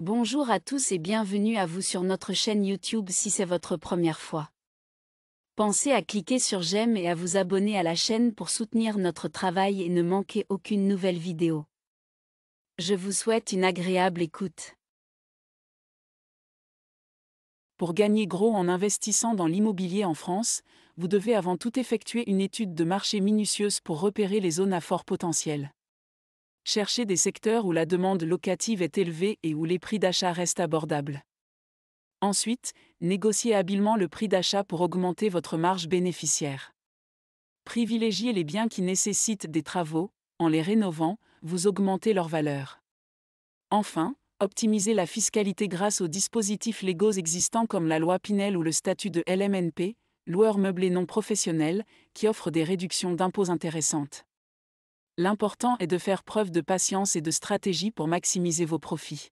Bonjour à tous et bienvenue à vous sur notre chaîne YouTube si c'est votre première fois. Pensez à cliquer sur j'aime et à vous abonner à la chaîne pour soutenir notre travail et ne manquer aucune nouvelle vidéo. Je vous souhaite une agréable écoute. Pour gagner gros en investissant dans l'immobilier en France, vous devez avant tout effectuer une étude de marché minutieuse pour repérer les zones à fort potentiel cherchez des secteurs où la demande locative est élevée et où les prix d'achat restent abordables. Ensuite, négociez habilement le prix d'achat pour augmenter votre marge bénéficiaire. Privilégiez les biens qui nécessitent des travaux, en les rénovant, vous augmentez leur valeur. Enfin, optimisez la fiscalité grâce aux dispositifs légaux existants comme la loi Pinel ou le statut de LMNP, loueur meublé non professionnel, qui offre des réductions d'impôts intéressantes. L'important est de faire preuve de patience et de stratégie pour maximiser vos profits.